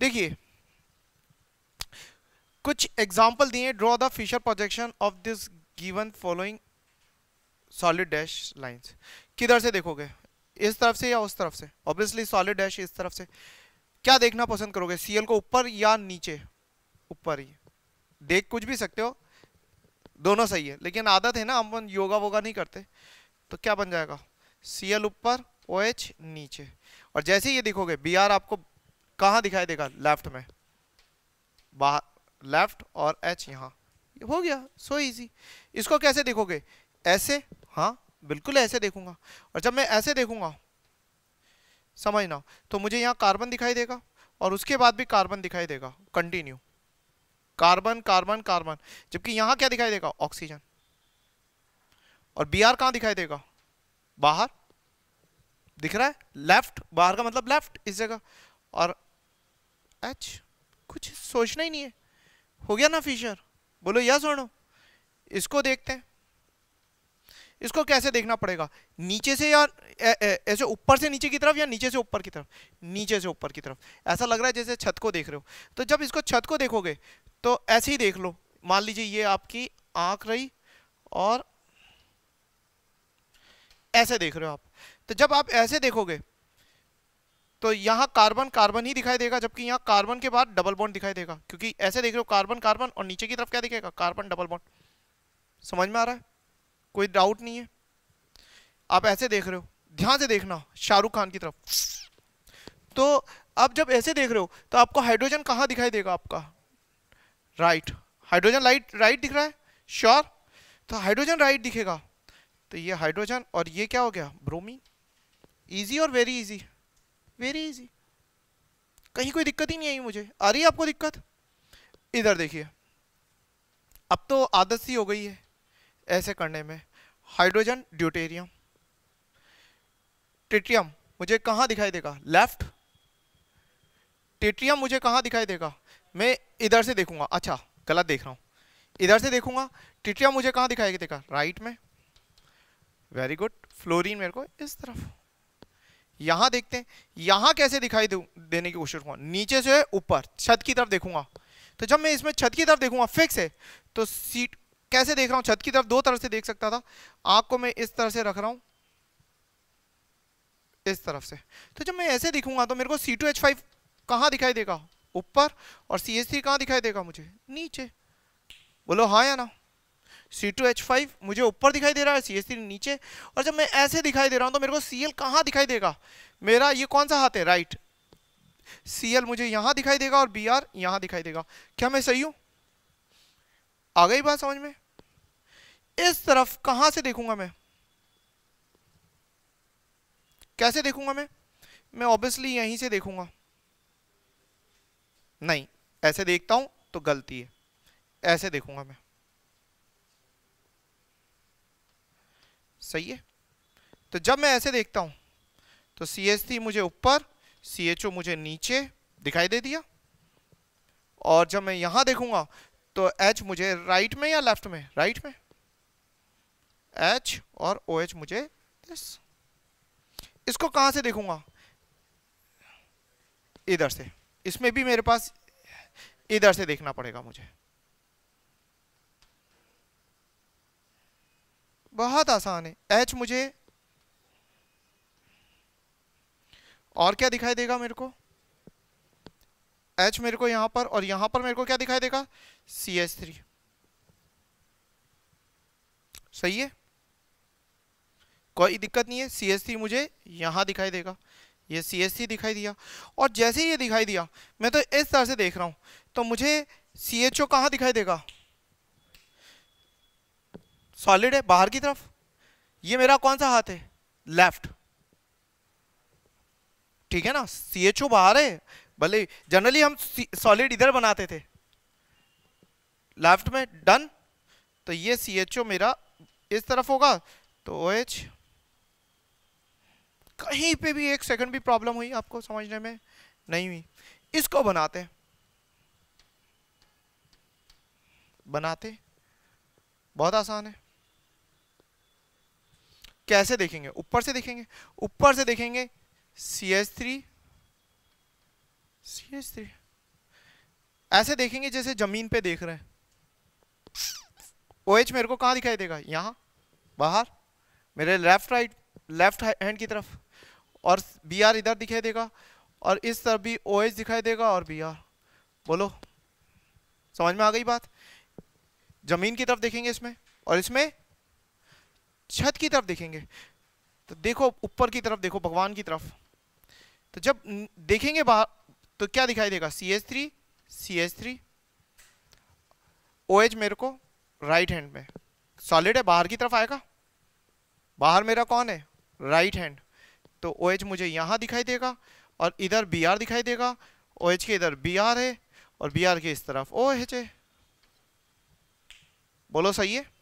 देखिए कुछ एग्जाम्पल दिए draw the Fischer projection of this given following solid dash lines किधर से देखोगे इस तरफ से या उस तरफ से ऑब्वियसली सॉलिड डैश इस तरफ से क्या देखना पसंद करोगे सीएल को ऊपर या नीचे ऊपर ही देख कुछ भी सकते हो दोनों सही है लेकिन आदत है ना हम योगा वोगा नहीं करते तो क्या बन जाएगा सीएल ऊपर ओ OH नीचे और जैसे ही ये देखोगे बी आपको कहा दिखाई देगा लेफ्ट में बाहर लेफ्ट और एच यहाँ हो गया सो so इजी इसको कैसे देखोगे ऐसे हाँ बिल्कुल ऐसे देखूंगा और जब मैं ऐसे देखूंगा समझना तो मुझे यहाँ कार्बन दिखाई देगा और उसके बाद भी कार्बन दिखाई देगा कंटिन्यू कार्बन कार्बन कार्बन जबकि यहाँ क्या दिखाई देगा ऑक्सीजन और बी आर कहाँ दिखाई देगा बाहर दिख रहा है लेफ्ट बाहर का मतलब लेफ्ट इस जगह और एच कुछ सोचना ही नहीं है हो गया ना फिशर बोलो या नो इसको देखते हैं इसको कैसे देखना पड़ेगा नीचे से या ऐसे ऊपर से नीचे की तरफ या नीचे से ऊपर की तरफ नीचे से ऊपर की तरफ ऐसा लग रहा है जैसे छत को देख रहे हो तो जब इसको छत को देखोगे तो ऐसे ही देख लो मान लीजिए ये आपकी आंख रही और ऐसे देख रहे हो आप तो जब आप ऐसे देखोगे तो यहाँ कार्बन कार्बन ही दिखाई देगा जबकि यहाँ कार्बन के बाद डबल बॉन्ड दिखाई देगा क्योंकि ऐसे देख रहे हो कार्बन कार्बन और नीचे की तरफ क्या दिखेगा कार्बन डबल बॉन्ड समझ में आ रहा है कोई डाउट नहीं है आप ऐसे देख रहे हो ध्यान से देखना शाहरुख खान की तरफ तो आप जब ऐसे देख रहे हो तो आपको हाइड्रोजन कहाँ दिखाई देगा आपका राइट हाइड्रोजन लाइट राइट दिख रहा है श्योर तो हाइड्रोजन राइट दिखेगा तो ये हाइड्रोजन और ये क्या हो गया ब्रोमीन इजी और वेरी इजी वेरी इजी कहीं कोई दिक्कत ही नहीं आई मुझे आ रही है आपको दिक्कत इधर देखिए अब तो आदत सी हो गई है ऐसे करने में हाइड्रोजन ड्यूटेरियम टिट्रियम मुझे कहाँ दिखाई देगा लेफ्ट टिट्रियम मुझे कहाँ दिखाई देगा मैं इधर से देखूंगा अच्छा गलत देख रहा हूँ इधर से देखूंगा टिट्रियम मुझे कहाँ दिखाई देगा राइट में वेरी गुड फ्लोरीन मेरे को इस तरफ यहां देखते हैं यहां कैसे दिखाई देने की कोशिश करूंगा नीचे से ऊपर छत की तरफ देखूंगा तो जब मैं इसमें छत की तरफ देखूंगा फिक्स है तो सीट कैसे देख रहा हूं छत की तरफ दो तरह से देख सकता था आपको को मैं इस तरह से रख रहा हूं इस तरफ से तो जब मैं ऐसे दिखूंगा तो मेरे को सी टू एच फाइव कहाँ दिखाई देगा ऊपर और सी एच थ्री कहाँ दिखाई देगा मुझे नीचे बोलो हाँ या ना सी टू एच फाइव मुझे ऊपर दिखाई दे रहा है सी थ्री नीचे और जब मैं ऐसे दिखाई दे रहा हूँ तो मेरे को सी एल कहाँ दिखाई देगा मेरा ये कौन सा हाथ है राइट सी एल मुझे यहाँ दिखाई देगा और बी आर यहाँ दिखाई देगा क्या मैं सही हूँ आ गई बात समझ में इस तरफ कहाँ से देखूंगा मैं कैसे देखूंगा मैं मैं ऑब्वियसली यहीं से देखूंगा नहीं ऐसे देखता हूं तो गलती है ऐसे देखूंगा मैं सही है तो जब मैं ऐसे देखता हूँ तो सी एस थी मुझे ऊपर सी एच ओ मुझे नीचे दिखाई दे दिया और जब मैं यहाँ देखूंगा तो एच मुझे राइट में या लेफ्ट में राइट में एच और ओ OH एच मुझे दिस इसको कहाँ से देखूंगा इधर से इसमें भी मेरे पास इधर से देखना पड़ेगा मुझे बहुत आसान है एच मुझे और क्या दिखाई देगा मेरे को एच मेरे को यहां पर और यहां पर मेरे को क्या दिखाई देगा सी एच थ्री सही है कोई दिक्कत नहीं है सी एस थ्री मुझे यहां दिखाई देगा ये सी एस थ्री दिखाई दिया और जैसे ही ये दिखाई दिया मैं तो इस तरह से देख रहा हूं तो मुझे सी एच ओ कहाँ दिखाई देगा सॉलिड है बाहर की तरफ ये मेरा कौन सा हाथ है लेफ्ट ठीक है ना सी एच ओ बाहर है भले जनरली हम सॉलिड इधर बनाते थे लेफ्ट में डन तो ये सी एच ओ मेरा इस तरफ होगा तो ओ एच कहीं पे भी एक सेकंड भी प्रॉब्लम हुई आपको समझने में नहीं हुई इसको बनाते बनाते बहुत आसान है कैसे देखेंगे ऊपर से देखेंगे ऊपर से देखेंगे C S three C S three ऐसे देखेंगे जैसे जमीन पे देख रहे हैं ओ OH मेरे को कहाँ दिखाई देगा यहाँ बाहर मेरे लेफ्ट राइट लेफ्ट हैंड की तरफ और बी आर इधर दिखाई देगा और इस तरफ भी ओ OH दिखाई देगा और बी आर बोलो समझ में आ गई बात जमीन की तरफ देखेंगे इसमें और इसमें छत की तरफ देखेंगे तो देखो ऊपर की तरफ देखो भगवान की तरफ तो जब देखेंगे बाहर तो क्या दिखाई देगा C H three C H three O H मेरे को राइट हैंड में सॉलिड है बाहर की तरफ आएगा बाहर मेरा कौन है राइट हैंड तो ओ एच मुझे यहाँ दिखाई देगा और इधर बी आर दिखाई देगा ओ एच के इधर बी आर है और बी आर के इस तरफ ओ एच है बोलो सही है